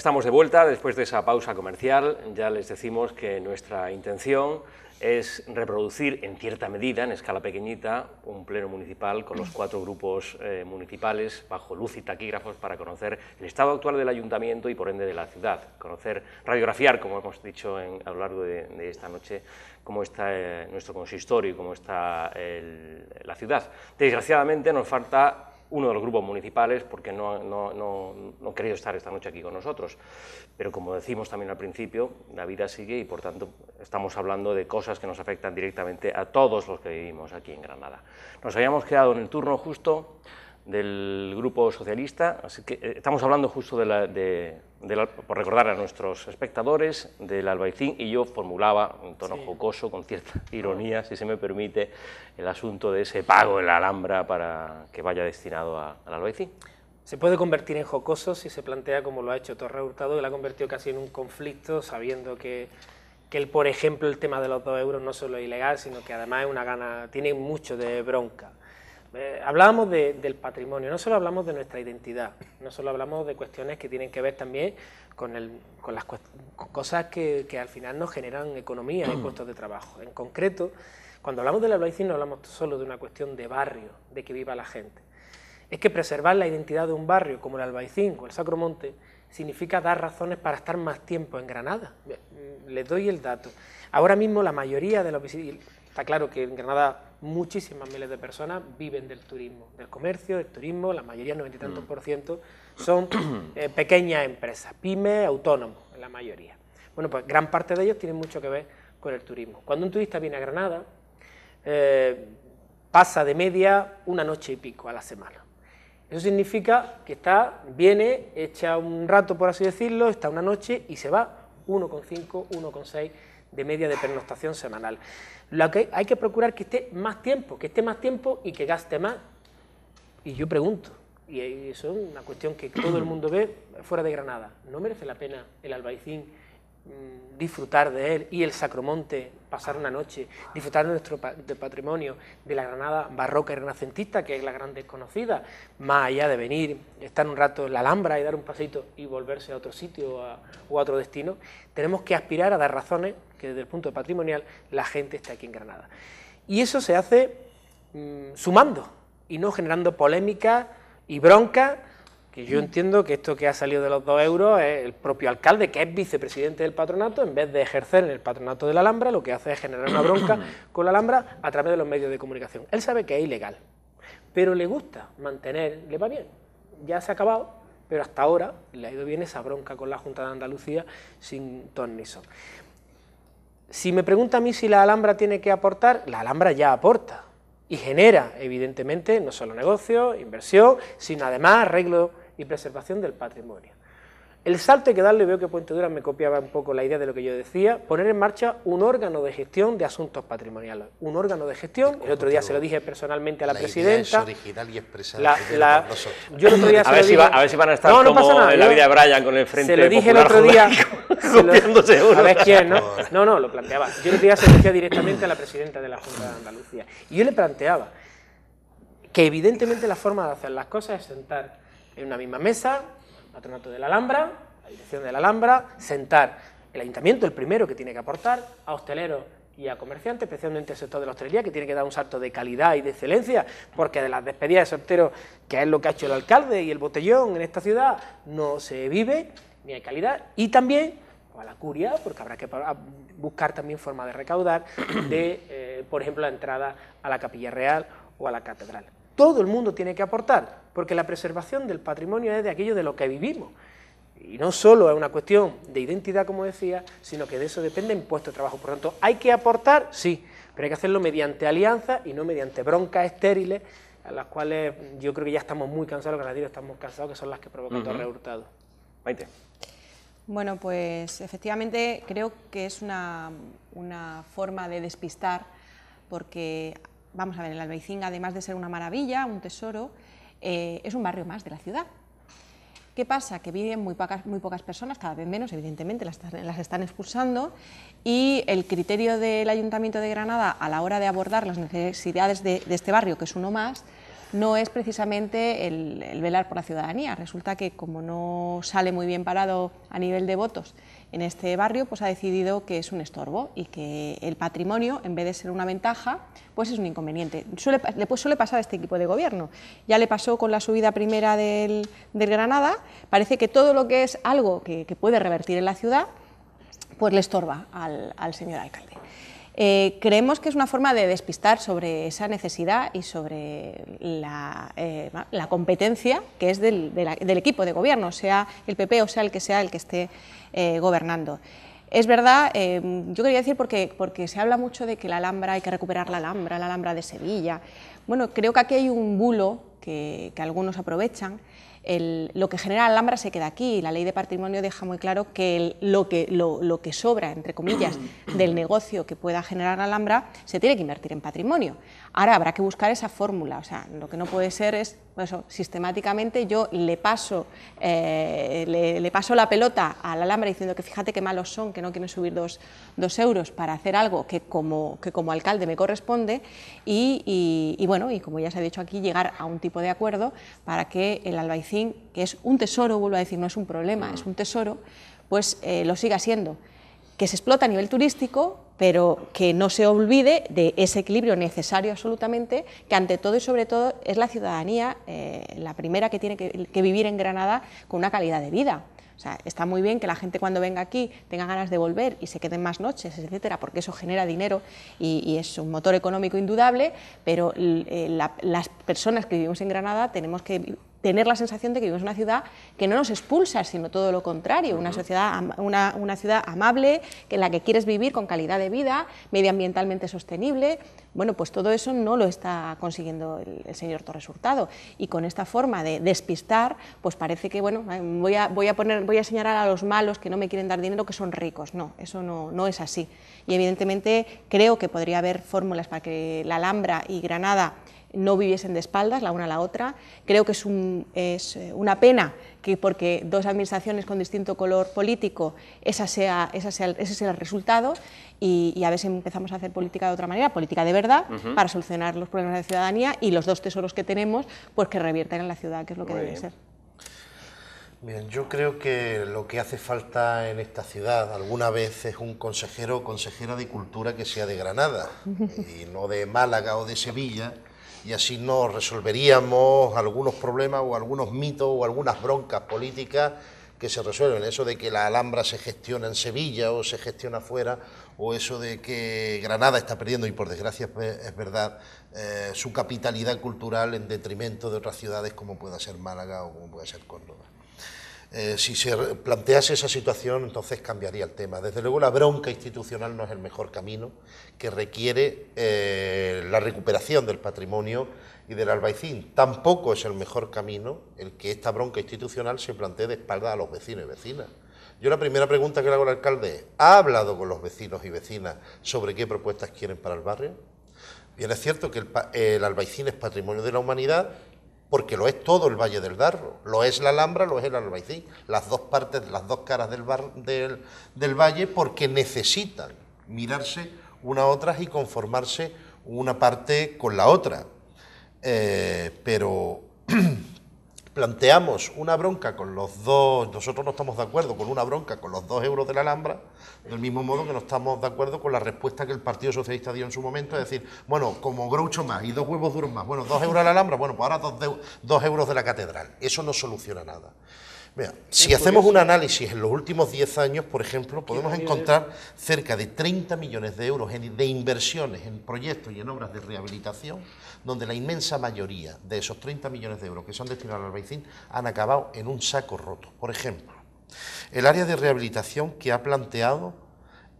Estamos de vuelta después de esa pausa comercial. Ya les decimos que nuestra intención es reproducir en cierta medida, en escala pequeñita, un pleno municipal con los cuatro grupos eh, municipales bajo luz y taquígrafos para conocer el estado actual del ayuntamiento y por ende de la ciudad, conocer, radiografiar, como hemos dicho a lo largo de, esta noche, cómo está eh, nuestro consistorio y cómo está la ciudad. Desgraciadamente nos falta uno de los grupos municipales, porque no, no, querido estar esta noche aquí con nosotros. Pero como decimos también al principio, la vida sigue y por tanto estamos hablando de cosas que nos afectan directamente a todos los que vivimos aquí en Granada. Nos habíamos quedado en el turno justo del Grupo Socialista. Así que eh, estamos hablando justo por recordar a nuestros espectadores, del albaicín, y yo formulaba en tono jocoso, con cierta ironía, si se me permite, el asunto de ese pago en la Alhambra para que vaya destinado a, al albaicín. Se puede convertir en jocoso si se plantea como lo ha hecho Torre Hurtado, que la ha convertido casi en un conflicto, sabiendo que que el, por ejemplo el tema de los dos euros no solo es ilegal, sino que además una gana, tiene mucho de bronca. Eh, hablábamos del patrimonio, no solo hablamos de nuestra identidad, no solo hablamos de cuestiones que tienen que ver también con, con las cosas que, al final nos generan economía y puestos de trabajo. En concreto, cuando hablamos del albaicín no hablamos solo de una cuestión de barrio, de que viva la gente. Es que preservar la identidad de un barrio como el Albaicín o el Sacromonte significa dar razones para estar más tiempo en Granada. Mm, les doy el dato. Ahora mismo la mayoría de los visitantes, está claro que en Granada muchísimas miles de personas viven del turismo, del comercio, del turismo, la mayoría, noventa y tantos mm. por ciento, son eh, pequeñas empresas, pymes, autónomos, la mayoría. Bueno, pues gran parte de ellos tienen mucho que ver con el turismo. Cuando un turista viene a Granada, eh, pasa de media una noche y pico a la semana. Eso significa que está, viene, echa un rato, por así decirlo, está una noche y se va 1,5, 1,6 de media de pernoctación semanal que hay que procurar que esté más tiempo, que esté más tiempo y que gaste más. Y yo pregunto, y eso es una cuestión que todo el mundo ve fuera de Granada, ¿no merece la pena el albaicín disfrutar de él y el Sacromonte, pasar una noche, disfrutar de nuestro patrimonio, de la Granada barroca y renacentista, que es la gran desconocida, más allá de venir, estar un rato en la Alhambra y dar un pasito y volverse a otro sitio o a, otro destino, tenemos que aspirar a dar razones que desde el punto patrimonial la gente esté aquí en Granada. Y eso se hace mm, sumando y no generando polémica y bronca que yo entiendo que esto que ha salido de los dos euros es el propio alcalde, que es vicepresidente del patronato, en vez de ejercer en el patronato de la Alhambra, lo que hace es generar una bronca con la Alhambra a través de los medios de comunicación. Él sabe que es ilegal, pero le gusta mantener, le va bien. Ya se ha acabado, pero hasta ahora le ha ido bien esa bronca con la Junta de Andalucía sin ton Si me pregunta a mí si la Alhambra tiene que aportar, la Alhambra ya aporta y genera, evidentemente, no solo negocio, inversión, sino además arreglo y preservación del patrimonio. El salto que darle, veo que Puente Dura me copiaba un poco la idea de lo que yo decía, poner en marcha un órgano de gestión de asuntos patrimoniales. Un órgano de gestión, el otro día se lo dije personalmente a la, presidenta. original y expresada. yo a, ver si van a estar como en la vida de Brian con el frente. Se lo dije el otro día. A ver quién, ¿no? No, no, lo planteaba. Yo el otro día se lo dije directamente a la presidenta de la Junta de Andalucía. Y yo le planteaba que evidentemente la forma de hacer las cosas es sentar en una misma mesa, el patronato de la Alhambra, la dirección de la Alhambra, sentar el ayuntamiento, el primero que tiene que aportar, a hosteleros y a comerciantes, especialmente el sector de la hostelería, que tiene que dar un salto de calidad y de excelencia, porque de las despedidas de solteros, que es lo que ha hecho el alcalde y el botellón en esta ciudad, no se vive ni hay calidad, y también pues, a la curia, porque habrá que buscar también forma de recaudar, de, eh, por ejemplo, la entrada a la capilla real o a la catedral. Todo el mundo tiene que aportar, porque la preservación del patrimonio es de aquello de lo que vivimos. Y no solo es una cuestión de identidad, como decía, sino que de eso depende el puesto de trabajo. Por lo tanto, ¿hay que aportar? Sí, pero hay que hacerlo mediante alianzas y no mediante broncas estériles, a las cuales yo creo que ya estamos muy cansados, los digo estamos cansados, que son las que provocan todo el rehurtado. Maite. Bueno, pues efectivamente creo que es una, una forma de despistar, porque, vamos a ver, el albaicín además de ser una maravilla, un tesoro, eh, es un barrio más de la ciudad. ¿Qué pasa? Que viven muy pocas, personas, cada vez menos, evidentemente, las, están expulsando y el criterio del Ayuntamiento de Granada a la hora de abordar las necesidades de, este barrio, que es uno más, no es precisamente el, velar por la ciudadanía. Resulta que como no sale muy bien parado a nivel de votos en este barrio, pues ha decidido que es un estorbo y que el patrimonio, en vez de ser una ventaja, pues es un inconveniente. Suele, le pues suele pasar a este equipo de gobierno. Ya le pasó con la subida primera del, Granada. Parece que todo lo que es algo que, puede revertir en la ciudad, pues le estorba al señor alcalde. Eh, creemos que es una forma de despistar sobre esa necesidad y sobre la, eh, competencia que es del, equipo de gobierno, sea el PP o sea el que sea el que esté eh, gobernando. Es verdad, yo quería decir porque, se habla mucho de que la Alhambra hay que recuperar la Alhambra, la Alhambra de Sevilla. Bueno, creo que aquí hay un bulo que algunos aprovechan, lo que genera Alhambra se queda aquí. La ley de patrimonio deja muy claro que, lo, que lo, que sobra, entre comillas, del negocio que pueda generar Alhambra se tiene que invertir en patrimonio. Ahora habrá que buscar esa fórmula. O sea, lo que no puede ser es eso, sistemáticamente yo le paso, eh, le, le, la pelota al alambre diciendo que fíjate qué malos son, que no quieren subir dos, euros para hacer algo que como, como alcalde me corresponde y, bueno, y como ya se ha dicho aquí, llegar a un tipo de acuerdo para que el albaicín, que es un tesoro, vuelvo a decir, no es un problema, mm. es un tesoro, pues eh, lo siga siendo que se explota a nivel turístico, pero que no se olvide de ese equilibrio necesario absolutamente, que ante todo y sobre todo es la ciudadanía eh, la primera que tiene que, vivir en Granada con una calidad de vida. O sea, está muy bien que la gente cuando venga aquí tenga ganas de volver y se queden más noches, etcétera, porque eso genera dinero y, es un motor económico indudable, pero eh, las personas que vivimos en Granada tenemos que tener la sensación de que vivimos en una ciudad que no nos expulsa, sino todo lo contrario, una, sociedad, una, ciudad amable, en la que quieres vivir con calidad de vida, medioambientalmente sostenible. Bueno, pues todo eso no lo está consiguiendo el, señor Torres Hurtado. Y con esta forma de despistar, pues parece que, bueno, voy a, voy a, poner, voy a señalar a los malos que no me quieren dar dinero, que son ricos. No, eso no, no es así. Y evidentemente creo que podría haber fórmulas para que la Alhambra y Granada no viviesen de espaldas la una a la otra. Creo que es, es eh, una pena que porque dos administraciones con distinto color político esa sea, ese sea el resultado y, a veces empezamos a hacer política de otra manera, política de verdad, para solucionar los problemas de ciudadanía y los dos tesoros que tenemos, pues que reviertan en la ciudad, que es lo que debe ser. Bien, yo creo que lo que hace falta en esta ciudad alguna vez es un consejero o consejera de cultura que sea de Granada y no de Málaga o de Sevilla, y así nos resolveríamos algunos problemas o algunos mitos o algunas broncas políticas que se resuelven. Eso de que la Alhambra se gestiona en Sevilla o se gestiona afuera, o eso de que Granada está perdiendo, y por desgracia es verdad, eh, su capitalidad cultural en detrimento de otras ciudades como pueda ser Málaga o como pueda ser Córdoba. Eh, si se plantease esa situación, entonces cambiaría el tema. Desde luego, la bronca institucional no es el mejor camino que requiere eh, la recuperación del patrimonio y del albaicín. Tampoco es el mejor camino el que esta bronca institucional se plantee de espalda a los vecinos y vecinas. Yo la primera pregunta que le hago al alcalde es, ¿ha hablado con los vecinos y vecinas sobre qué propuestas quieren para el barrio? Bien, es cierto que el, el albaicín es patrimonio de la humanidad porque lo es todo el Valle del Darro, lo es la Alhambra, lo es el Albaicín, las dos partes, las dos caras del, valle, porque necesitan mirarse una a otras y conformarse una parte con la otra. Eh, pero planteamos una bronca con los dos, nosotros no estamos de acuerdo con una bronca con los dos euros de la Alhambra, del mismo modo que no estamos de acuerdo con la respuesta que el Partido Socialista dio en su momento, es decir, bueno, como groucho más y dos huevos duros más, bueno, dos euros de la Alhambra, bueno, pues ahora dos euros de la catedral. Eso no soluciona nada si hacemos un análisis en los últimos 10 años, por ejemplo, podemos encontrar cerca de 30 millones de euros de inversiones en proyectos y en obras de rehabilitación, donde la inmensa mayoría de esos 30 millones de euros que se han destinado al albaicín han acabado en un saco roto. Por ejemplo, el área de rehabilitación que ha planteado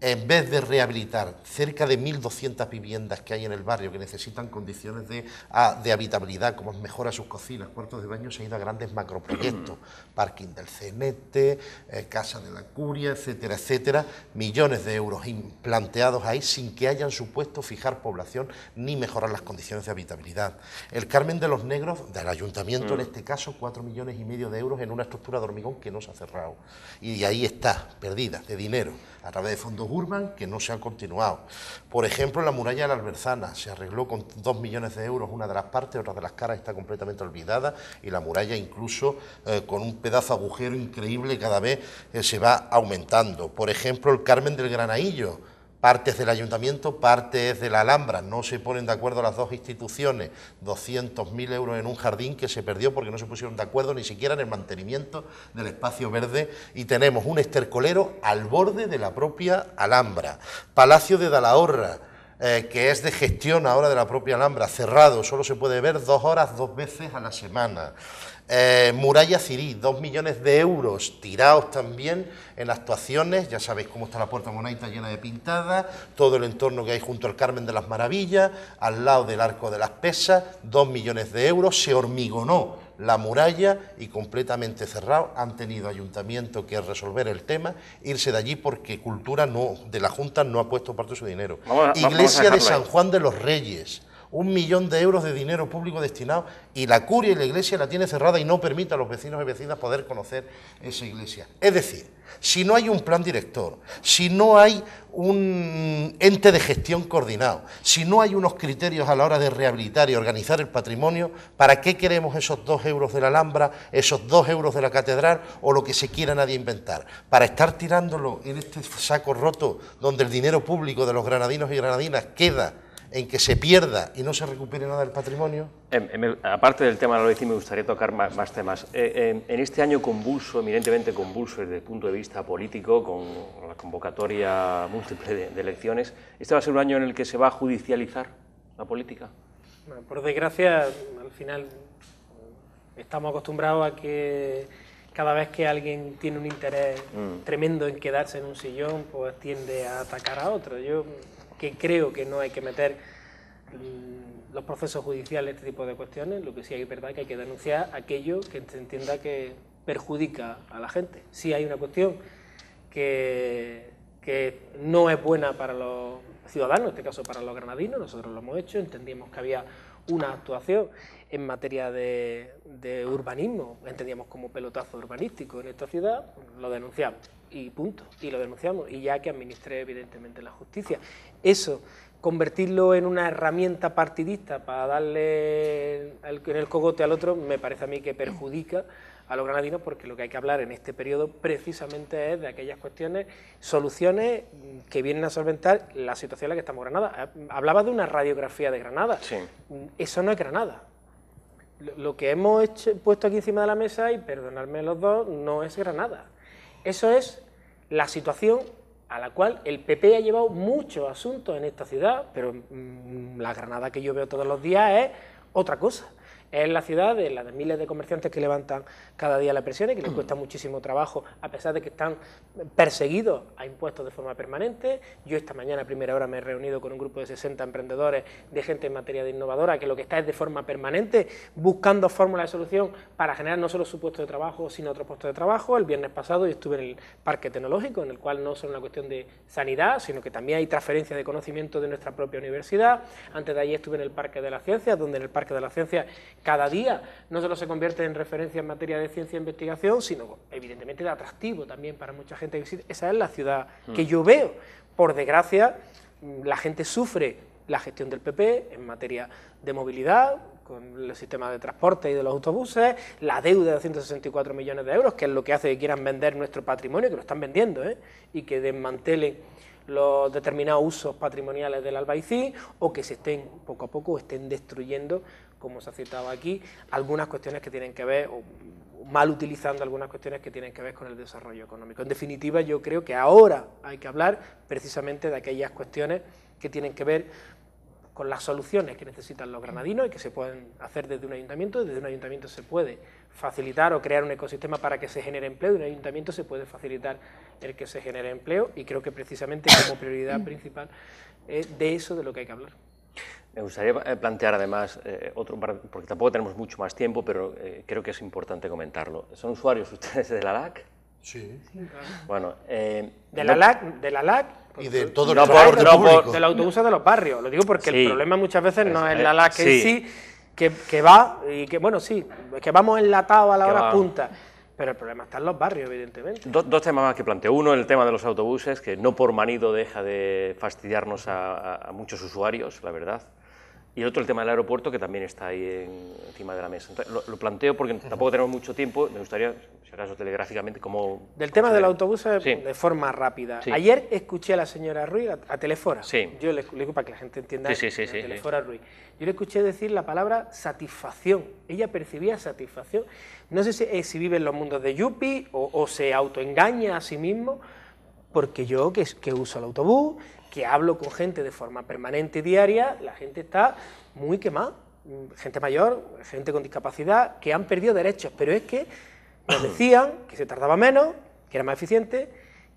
en vez de rehabilitar cerca de 1.200 viviendas que hay en el barrio que necesitan condiciones de, ah, habitabilidad, como es mejora sus cocinas, cuartos de baño, se han ido a grandes macroproyectos, parking del Cenete, eh, Casa de la Curia, etcétera, etcétera, millones de euros planteados ahí sin que hayan supuesto fijar población ni mejorar las condiciones de habitabilidad. El Carmen de los Negros, del ayuntamiento en mm. este caso, 4 millones y medio de euros en una estructura de hormigón que no se ha cerrado. Y ahí está, perdida de dinero, a través de fondos ...urban que no se han continuado. Por ejemplo, la muralla de la Alberzana se arregló con dos millones de euros, una de las partes, otra de las caras está completamente olvidada, y la muralla incluso eh, con un pedazo agujero increíble cada vez eh, se va aumentando. Por ejemplo, el Carmen del Granaillo, partes del ayuntamiento, partes de la Alhambra. No se ponen de acuerdo las dos instituciones. 200.000 euros en un jardín que se perdió porque no se pusieron de acuerdo ni siquiera en el mantenimiento del espacio verde. Y tenemos un estercolero al borde de la propia Alhambra. Palacio de Dalahorra. Eh, que es de gestión ahora de la propia Alhambra, cerrado, solo se puede ver dos horas, dos veces a la semana. Eh, muralla Cirí, dos millones de euros tirados también en actuaciones, ya sabéis cómo está la Puerta Monaita llena de pintadas, todo el entorno que hay junto al Carmen de las Maravillas, al lado del Arco de las Pesas, ...dos millones de euros, se hormigonó la muralla y completamente cerrado, han tenido ayuntamiento que resolver el tema, irse de allí porque Cultura no, de la Junta no ha puesto parte de su dinero. Iglesia de San Juan de los Reyes, un millón de euros de dinero público destinado y la curia y la iglesia la tiene cerrada y no permite a los vecinos y vecinas poder conocer esa iglesia. Es decir, si no hay un plan director, si no hay un ente de gestión coordinado, si no hay unos criterios a la hora de rehabilitar y organizar el patrimonio, ¿para qué queremos esos dos euros de la Alhambra, esos dos euros de la catedral o lo que se quiera nadie inventar? Para estar tirándolo en este saco roto donde el dinero público de los granadinos y granadinas queda en que se pierda y no se recupere nada del patrimonio? Em, em, aparte del tema de la ley, me gustaría tocar más, temas. Eh, em, en este año convulso, eminentemente convulso desde el punto de vista político, con la convocatoria múltiple de, elecciones, ¿este va a ser un año en el que se va a judicializar la política? por desgracia, al final estamos acostumbrados a que cada vez que alguien tiene un interés mm. tremendo en quedarse en un sillón, pues tiende a atacar a otro. Yo que creo que no hay que meter los procesos judiciales, este tipo de cuestiones, lo que sí hay es verdad que hay que denunciar aquello que se entienda que perjudica a la gente. Si hay una cuestión que, no es buena para los ciudadanos, en este caso para los granadinos, nosotros lo hemos hecho, entendíamos que había una actuación en materia de urbanismo, entendíamos como pelotazo urbanístico en esta ciudad, lo denunciamos y punto, y lo denunciamos, y ya que administre evidentemente la justicia. Eso, convertirlo en una herramienta partidista para darle el, en el cogote al otro, me parece a mí que perjudica a los granadinos porque lo que hay que hablar en este periodo precisamente es de aquellas cuestiones, soluciones que vienen a solventar la situación en la que estamos Granada. Hablaba de una radiografía de Granada. Eso no es Granada. Lo que hemos hecho, puesto aquí encima de la mesa, y perdonadme los dos, no es Granada. Eso es la situación a la cual el PP ha llevado muchos asuntos en esta ciudad, pero mm, la Granada que yo veo todos los días es otra cosa. Es la ciudad de las miles de comerciantes que levantan cada día la presión y que les cuesta muchísimo trabajo, a pesar de que están perseguidos a impuestos de forma permanente. Yo esta mañana a primera hora me he reunido con un grupo de 60 emprendedores, de gente en materia de innovadora, que lo que está es de forma permanente buscando fórmulas de solución para generar no solo su puesto de trabajo, sino otro puesto de trabajo. El viernes pasado yo estuve en el Parque Tecnológico, en el cual no solo es una cuestión de sanidad, sino que también hay transferencia de conocimiento de nuestra propia universidad. Antes de ahí estuve en el Parque de la Ciencia... donde en el Parque de la ciencia cada día no solo se convierte en referencia en materia de ciencia e investigación, sino evidentemente de atractivo también para mucha gente Esa es la ciudad mm. que yo veo. Por desgracia, mm, la gente sufre la gestión del PP en materia de movilidad, con el sistema de transporte y de los autobuses, la deuda de 164 millones de euros, que es lo que hace que quieran vender nuestro patrimonio, que lo están vendiendo, ¿eh? y que desmantelen los determinados usos patrimoniales del albaicín o que se estén poco a poco estén destruyendo como se ha citado aquí, algunas cuestiones que tienen que ver, o mal utilizando algunas cuestiones que tienen que ver con el desarrollo económico. En definitiva, yo creo que ahora hay que hablar precisamente de aquellas cuestiones que tienen que ver con las soluciones que necesitan los granadinos y que se pueden hacer desde un ayuntamiento. Desde un ayuntamiento se puede facilitar o crear un ecosistema para que se genere empleo, de un ayuntamiento se puede facilitar el que se genere empleo y creo que precisamente como prioridad principal es de eso de lo que hay que hablar. Me gustaría eh, plantear además eh, otro, porque tampoco tenemos mucho más tiempo, pero eh, creo que es importante comentarlo. ¿Son usuarios ustedes de la LAC? Sí. Bueno, de, la LAC, de la LAC y de todo Del de los barrios, lo digo porque el problema muchas veces no es, la LAC en sí, que, va y que, bueno, sí, que vamos enlatados a la hora punta. Pero el problema está en los barrios, evidentemente. dos temas más que planteo. Uno, el tema de los autobuses, que no por manido deja de fastidiarnos a muchos usuarios, la verdad. Y otro, el tema del aeropuerto, que también está ahí encima de la mesa. lo, planteo porque tampoco tenemos mucho tiempo. Me gustaría, si acaso telegráficamente, cómo... Del tema del autobús eh, de forma rápida. Ayer escuché a la señora Ruiz, a, Telefora. Sí. Yo le, digo para que la gente entienda. Sí, Ruiz. Yo le escuché decir la palabra satisfacción. Ella percibía satisfacción. No sé si, eh, si vive en los mundos de Yuppie o, se autoengaña a sí mismo porque yo que, que, uso el autobús, que hablo con gente de forma permanente, diaria, la gente está muy quemada, gente mayor, gente con discapacidad, que han perdido derechos, pero es que nos decían que se tardaba menos, que era más eficiente,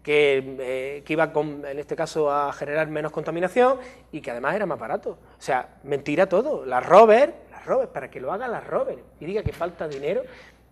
que, eh, iba, en este caso, a generar menos contaminación y que además era más barato. O sea, mentira todo. Las Robert, las Robert, para que lo haga las Robert y diga que falta dinero,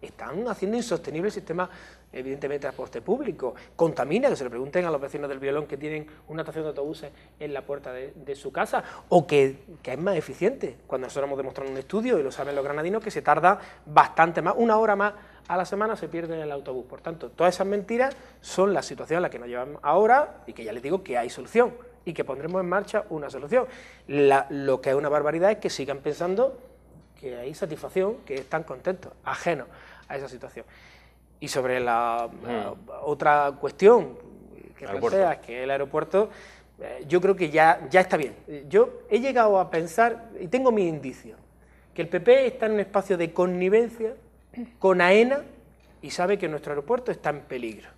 están haciendo insostenible el sistema evidentemente transporte público, contamina, que se le pregunten a los vecinos del violón que tienen una estación de autobuses en la puerta de, su casa, o que, es más eficiente, cuando nosotros hemos demostrado en un estudio, y lo saben los granadinos, que se tarda bastante más, una hora más a la semana se pierde en el autobús. Por tanto, todas esas mentiras son la situación a la que nos llevan ahora y que ya les digo que hay solución y que pondremos en marcha una solución. lo que es una barbaridad es que sigan pensando que hay satisfacción, que están contentos, ajenos a esa situación. Y sobre la, mm. eh, otra cuestión que planteas, que el aeropuerto, eh, yo creo que ya, ya está bien. Yo he llegado a pensar, y tengo mi indicios, que el PP está en un espacio de connivencia con AENA y sabe que nuestro aeropuerto está en peligro.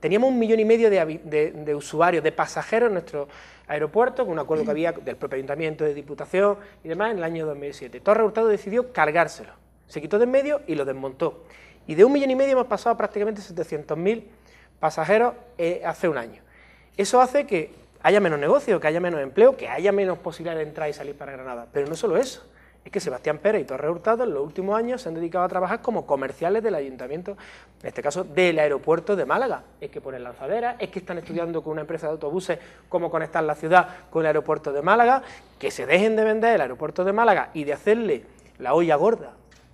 Teníamos un millón y medio de, usuarios, de pasajeros en nuestro aeropuerto, con un acuerdo que había del propio ayuntamiento, de diputación y demás, en el año 2007. Torre Hurtado decidió cargárselo. Se quitó de en medio y lo desmontó. Y de un millón y medio hemos pasado a prácticamente 700.000 pasajeros eh, hace un año. Eso hace que haya menos negocio, que haya menos empleo, que haya menos posibilidad de entrar y salir para Granada. Pero no solo eso, es que Sebastián Pérez y Torre Hurtado en los últimos años se han dedicado a trabajar como comerciales del ayuntamiento, en este caso del aeropuerto de Málaga. Es que ponen lanzaderas, es que están estudiando con una empresa de autobuses cómo conectar la ciudad con el aeropuerto de Málaga, que se dejen de vender el aeropuerto de Málaga y de hacerle la olla gorda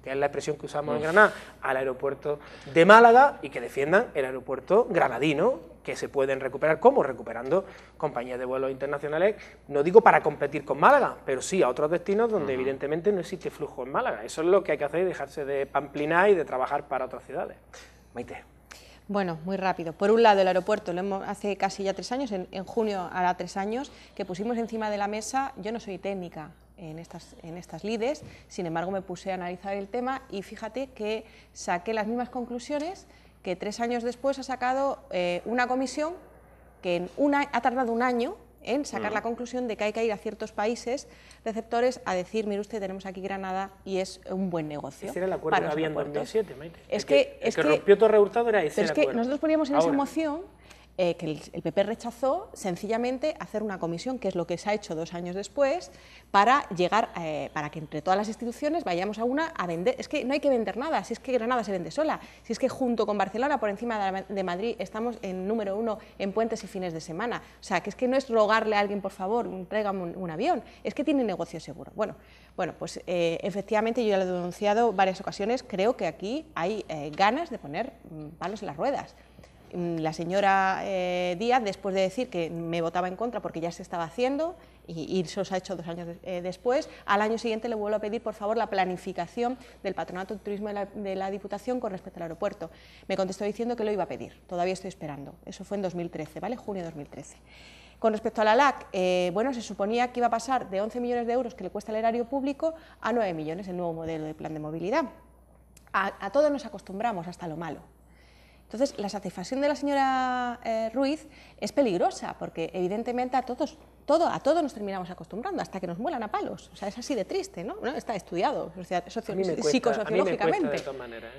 que es la expresión que usamos en Granada, al aeropuerto de Málaga y que defiendan el aeropuerto granadino, que se pueden recuperar, como recuperando compañías de vuelos internacionales, no digo para competir con Málaga, pero sí a otros destinos donde evidentemente no existe flujo en Málaga. Eso es lo que hay que hacer, dejarse de pamplinar y de trabajar para otras ciudades. Maite. Bueno, muy rápido. Por un lado, el aeropuerto, lo hemos, hace casi ya tres años, en, en junio hará tres años, que pusimos encima de la mesa, yo no soy técnica, en estas, en estas lides, sin embargo me puse a analizar el tema y fíjate que saqué las mismas conclusiones que tres años después ha sacado eh, una comisión que una, ha tardado un año en sacar la mm. conclusión de que hay que ir a ciertos países receptores a decir, mire usted, tenemos aquí Granada y es un buen negocio. era el acuerdo que había en 2007, Es que, pero que nosotros poníamos en esa moción eh, que el, PP rechazó sencillamente hacer una comisión, que es lo que se ha hecho dos años después, para llegar, eh, para que entre todas las instituciones vayamos a una a vender. Es que no hay que vender nada, si es que Granada se vende sola, si es que junto con Barcelona, por encima de, Madrid, estamos en número uno en puentes y fines de semana. O sea, que es que no es rogarle a alguien, por favor, tráigame un, avión, es que tiene negocio seguro. Bueno, bueno pues eh, efectivamente yo ya lo he denunciado varias ocasiones, creo que aquí hay ganas de poner mm, palos en las ruedas. Mm, la señora eh, Díaz, después de decir que me votaba en contra porque ya se estaba haciendo, y, eso se ha hecho dos años eh, después, al año siguiente le vuelvo a pedir, por favor, la planificación del Patronato de Turismo de la, Diputación con respecto al aeropuerto. Me contestó diciendo que lo iba a pedir, todavía estoy esperando. Eso fue en 2013, ¿vale? Junio de 2013. Con respecto a la LAC, eh, bueno, se suponía que iba a pasar de 11 millones de euros que le cuesta el erario público a 9 millones, el nuevo modelo de plan de movilidad. a, a todos nos acostumbramos, hasta lo malo. Entonces, la satisfacción de la señora eh, Ruiz es peligrosa, porque evidentemente a todos, todo, a todos nos terminamos acostumbrando, hasta que nos muelan a palos. O sea, es así de triste, ¿no? Está estudiado psicosociológicamente. ¿eh?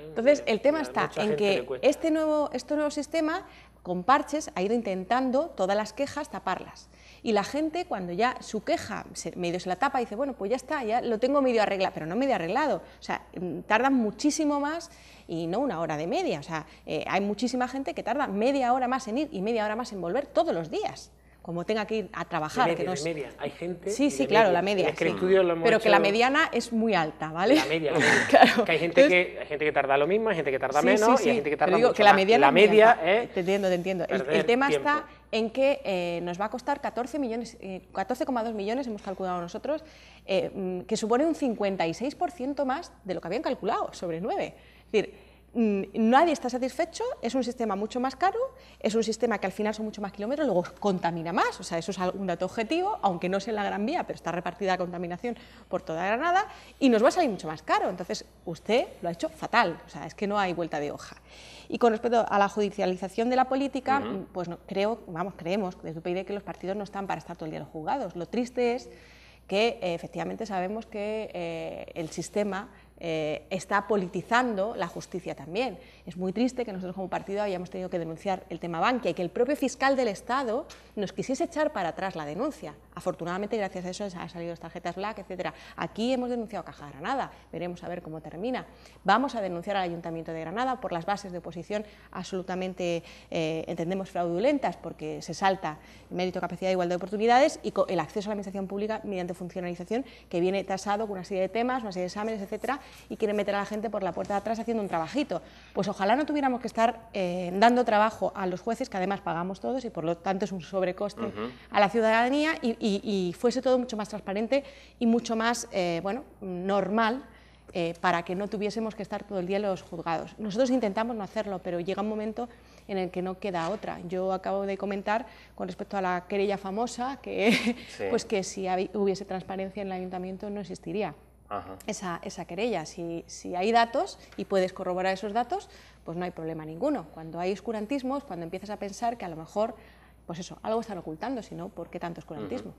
Entonces, el tema está en que este nuevo, este nuevo sistema, con parches, ha ido intentando todas las quejas taparlas. Y la gente, cuando ya su queja medio se la tapa, dice, bueno, pues ya está, ya lo tengo medio arreglado, pero no medio arreglado. O sea, mm, tardan muchísimo más y no una hora de media. O sea, eh, hay muchísima gente que tarda media hora más en ir y media hora más en volver todos los días como tenga que ir a trabajar. que no es... media. Hay Sí, sí, claro, la media. Pero que la mediana es muy alta, ¿vale? La media. claro. hay gente, que, tarda lo mismo, hay gente que tarda menos y hay gente que tarda mucho la media. La media Eh, te entiendo, te entiendo. El, tema está en que eh, nos va a costar 14 millones, 14,2 eh, millones hemos calculado nosotros, eh, mm, que supone un 56% más de lo que habían calculado sobre 9. Es decir, Mm, nadie está satisfecho, es un sistema mucho más caro, es un sistema que al final son mucho más kilómetros, luego contamina más, o sea, eso es un dato objetivo, aunque no sea en la Gran Vía, pero está repartida la contaminación por toda Granada, y nos va a salir mucho más caro, entonces usted lo ha hecho fatal, o sea, es que no hay vuelta de hoja. Y con respecto a la judicialización de la política, mm, pues no, creo, vamos, creemos desde UPyD que los partidos no están para estar todo el día en juzgados, lo triste es que eh, efectivamente sabemos que eh, el sistema eh, está politizando la justicia también. Es muy triste que nosotros como partido hayamos tenido que denunciar el tema Bankia y que el propio fiscal del Estado nos quisiese echar para atrás la denuncia. Afortunadamente, gracias a eso han salido las tarjetas black, etc. Aquí hemos denunciado Caja Granada, veremos a ver cómo termina. Vamos a denunciar al Ayuntamiento de Granada por las bases de oposición absolutamente, eh, entendemos, fraudulentas, porque se salta el mérito, capacidad e igualdad de oportunidades y el acceso a la administración pública mediante funcionalización que viene tasado con una serie de temas, una serie de exámenes, etcétera, y quieren meter a la gente por la puerta de atrás haciendo un trabajito. Pues ojalá no tuviéramos que estar eh, dando trabajo a los jueces, que además pagamos todos y por lo tanto es un sobrecoste a la ciudadanía, y, fuese todo mucho más transparente y mucho más eh, bueno, normal. Eh, para que no tuviésemos que estar todo el día en los juzgados. Nosotros intentamos no hacerlo, pero llega un momento en el que no queda otra. Yo acabo de comentar con respecto a la querella famosa que, pues que si hubiese transparencia en el ayuntamiento no existiría. Esa, querella. Si, hay datos y puedes corroborar esos datos, pues no hay problema ninguno. Cuando hay oscurantismo cuando empiezas a pensar que a lo mejor, pues eso, algo están ocultando, si no, ¿por qué tanto oscurantismo?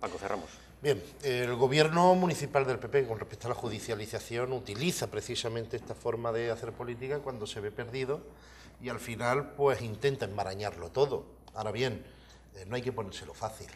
Paco, cerramos. Bien, el gobierno municipal del PP con respecto a la judicialización utiliza precisamente esta forma de hacer política cuando se ve perdido y al final pues intenta enmarañarlo todo. Ahora bien, eh, no hay que ponérselo fácil.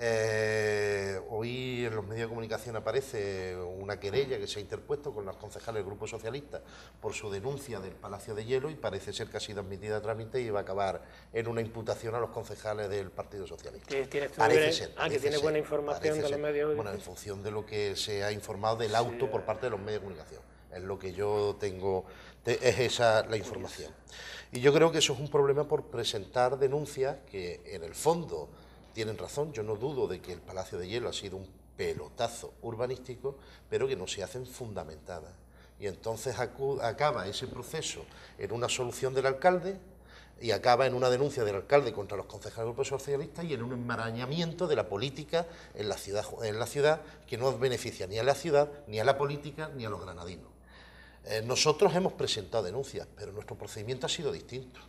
Eh, hoy en los medios de comunicación aparece una querella que se ha interpuesto con los concejales del Grupo Socialista por su denuncia del Palacio de Hielo y parece ser que ha sido admitida a trámite y va a acabar en una imputación a los concejales del Partido Socialista. tiene ah, buena información de los medios. Bueno, en función de lo que se ha informado del auto por parte de los medios de comunicación. Es lo que yo tengo, es esa la información. Y yo creo que eso es un problema por presentar denuncias que en el fondo tienen razón, yo no dudo de que el Palacio de Hielo ha sido un pelotazo urbanístico, pero que no se hacen fundamentadas. Y entonces acaba ese proceso en una solución del alcalde y acaba en una denuncia del alcalde contra los concejales del Grupo Socialista y en un enmarañamiento de la política en la, ciudad, en la ciudad que no beneficia ni a la ciudad, ni a la política, ni a los granadinos. Eh, nosotros hemos presentado denuncias, pero nuestro procedimiento ha sido distinto.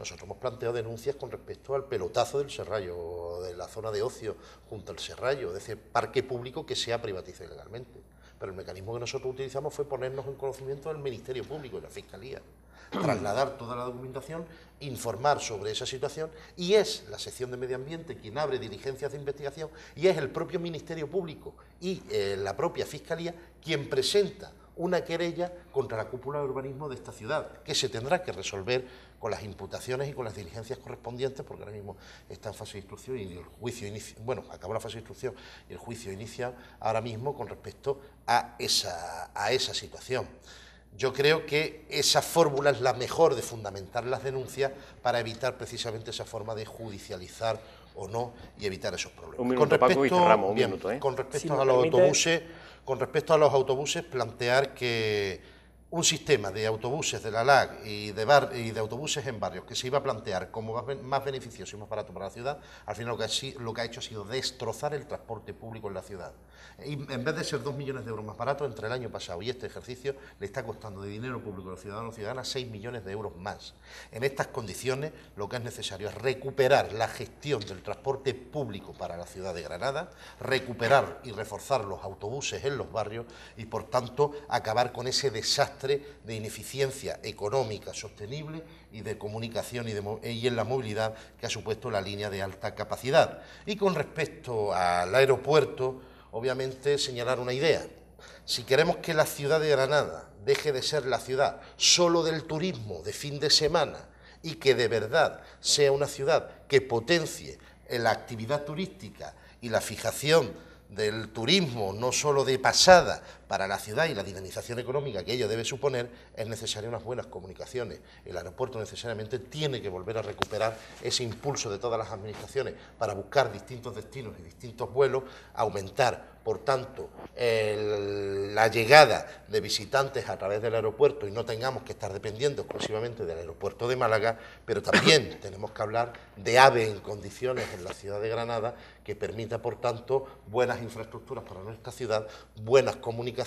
Nosotros hemos planteado denuncias con respecto al pelotazo del Serrallo, de la zona de ocio junto al Serrallo, es decir, parque público que se ha privatizado ilegalmente. Pero el mecanismo que nosotros utilizamos fue ponernos en conocimiento del Ministerio Público y la Fiscalía, trasladar toda la documentación, informar sobre esa situación y es la sección de Medio Ambiente quien abre diligencias de investigación y es el propio Ministerio Público y eh, la propia Fiscalía quien presenta una querella contra la cúpula de urbanismo de esta ciudad, que se tendrá que resolver con las imputaciones y con las diligencias correspondientes, porque ahora mismo está en fase de instrucción y el juicio inicia, bueno, acabó la fase de instrucción y el juicio inicia ahora mismo con respecto a esa, a esa situación. Yo creo que esa fórmula es la mejor de fundamentar las denuncias para evitar precisamente esa forma de judicializar o no y evitar esos problemas. con respecto, a los autobuses... Con respecto a los autobuses, plantear que un sistema de autobuses de la LAG y de, autobuses en barrios que se iba a plantear como más beneficioso y más barato para la ciudad, al final lo que, ha, hecho ha sido destrozar el transporte público en la ciudad. Y en vez de ser dos millones de euros más barato, entre el año pasado y este ejercicio le está costando de dinero público a los ciudadanos y ciudadanas 6 millones de euros más. En estas condiciones lo que es necesario es recuperar la gestión del transporte público para la ciudad de Granada, recuperar y reforzar los autobuses en los barrios y por tanto acabar con ese desastre de ineficiencia económica sostenible y de comunicación y, y en la movilidad que ha supuesto la línea de alta capacidad. Y con respecto al aeropuerto, obviamente señalar una idea. Si queremos que la ciudad de Granada deje de ser la ciudad solo del turismo de fin de semana y que de verdad sea una ciudad que potencie la actividad turística y la fijación del turismo, no solo de pasada, para la ciudad y la dinamización económica que ello debe suponer, es necesaria unas buenas comunicaciones. El aeropuerto necesariamente tiene que volver a recuperar ese impulso de todas las administraciones para buscar distintos destinos y distintos vuelos, aumentar, por tanto, la llegada de visitantes a través del aeropuerto y no tengamos que estar dependiendo exclusivamente del aeropuerto de Málaga, pero también tenemos que hablar de AVE en condiciones en la ciudad de Granada que permita, por tanto, buenas infraestructuras para nuestra ciudad, buenas comunicaciones,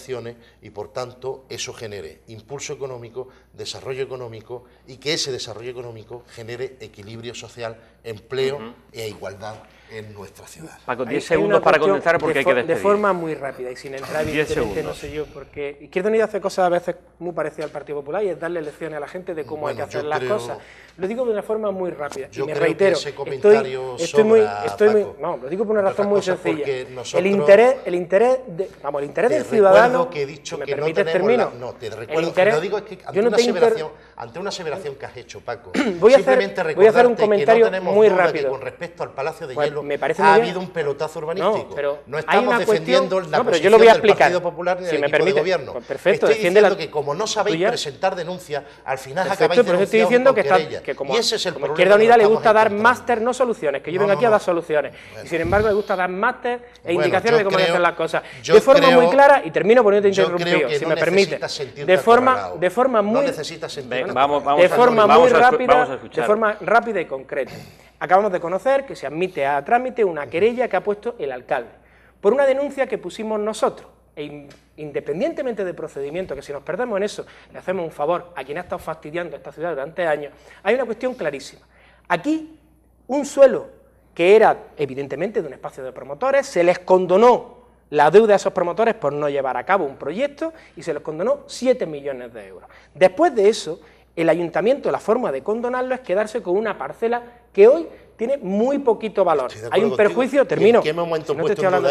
y por tanto eso genere impulso económico, desarrollo económico y que ese desarrollo económico genere equilibrio social, empleo e igualdad en nuestra ciudad. Paco, 10 segundos para contestar porque hay que despedir. De forma muy rápida y sin entrar en detalles. no sé yo, porque Izquierda Unida hace cosas a veces muy parecidas al Partido Popular y es darle lecciones a la gente de cómo hay que hacer las cosas. Lo digo de una forma muy rápida yo y me creo Que ese comentario estoy, lo digo por una razón muy sencilla. El interés, el interés, de, vamos, el interés del ciudadano. Que he dicho que no termino. no, te recuerdo. que lo digo es que ante, no una aseveración, ante una aseveración que has hecho, Paco, voy a simplemente hacer, un comentario que tenemos muy rápido. con respecto al Palacio de Hielo ha habido un pelotazo urbanístico. No, pero estamos defendiendo la posición del Partido Popular ni si del equipo de gobierno. Pues perfecto, estoy diciendo que como no sabéis presentar denuncia, al final acabáis pero estoy diciendo que, como, y ese es el Izquierda Unida le gusta dar máster, no soluciones, que yo vengo aquí a dar soluciones. Y sin embargo le gusta dar máster e indicaciones de cómo hacer las cosas. De forma muy clara, y termino poniéndote interrumpido, si me permite. De forma, de forma muy... De forma muy rápida, de forma rápida y concreta. Acabamos de conocer que se admite a trámite una querella que ha puesto el alcalde por una denuncia que pusimos nosotros. E independientemente del procedimiento, que si nos perdemos en eso, le hacemos un favor a quien ha estado fastidiando esta ciudad durante años, hay una cuestión clarísima. Aquí, un suelo que era evidentemente de un espacio de promotores, se les condonó la deuda a esos promotores por no llevar a cabo un proyecto y se les condonó siete millones de euros. Después de eso, el ayuntamiento, la forma de condonarlo es quedarse con una parcela que hoy tiene muy poquito valor. Hay un perjuicio, termino. qué momento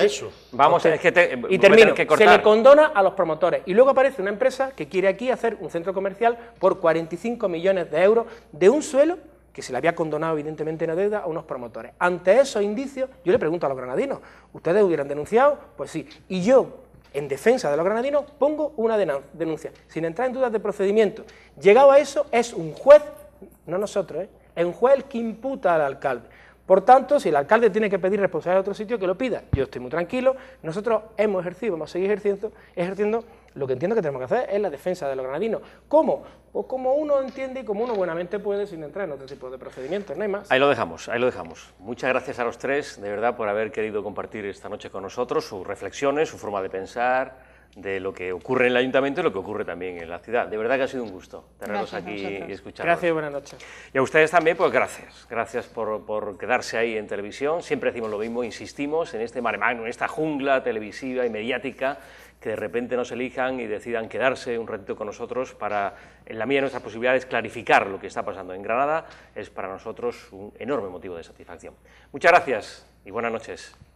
eso? Vamos, y termino. se le condona a los promotores. Y luego aparece una empresa que quiere aquí hacer un centro comercial por 45 millones de euros de un suelo que se le había condonado evidentemente en deuda a unos promotores. Ante esos indicios, yo le pregunto a los granadinos, ¿ustedes hubieran denunciado? Pues sí. Y yo, en defensa de los granadinos, pongo una denuncia, sin entrar en dudas de procedimiento. Llegado a eso, es un juez, no nosotros, ¿eh? en juez que imputa al alcalde. Por tanto, si el alcalde tiene que pedir responsabilidad a otro sitio, que lo pida. Yo estoy muy tranquilo. Nosotros hemos ejercido, vamos a seguir ejerciendo, ejerciendo lo que entiendo que tenemos que hacer es la defensa de los granadinos. ¿Cómo? O pues como uno entiende y como uno buenamente puede sin entrar en otro tipo de procedimientos, no hay más. Ahí lo dejamos, ahí lo dejamos. Muchas gracias a los tres, de verdad, por haber querido compartir esta noche con nosotros sus reflexiones, su forma de pensar, de lo que ocurre en el ayuntamiento y lo que ocurre también en la ciudad. De verdad que ha sido un gusto tenerlos aquí y escucharlos. Gracias y buenas noches. Y a ustedes también, pues gracias. Gracias por, por, quedarse ahí en televisión. Siempre decimos lo mismo, insistimos en este mare en esta jungla televisiva y mediática que de repente nos elijan y decidan quedarse un ratito con nosotros para, en la medida de nuestras posibilidades, clarificar lo que está pasando en Granada, es para nosotros un enorme motivo de satisfacción. Muchas gracias y buenas noches.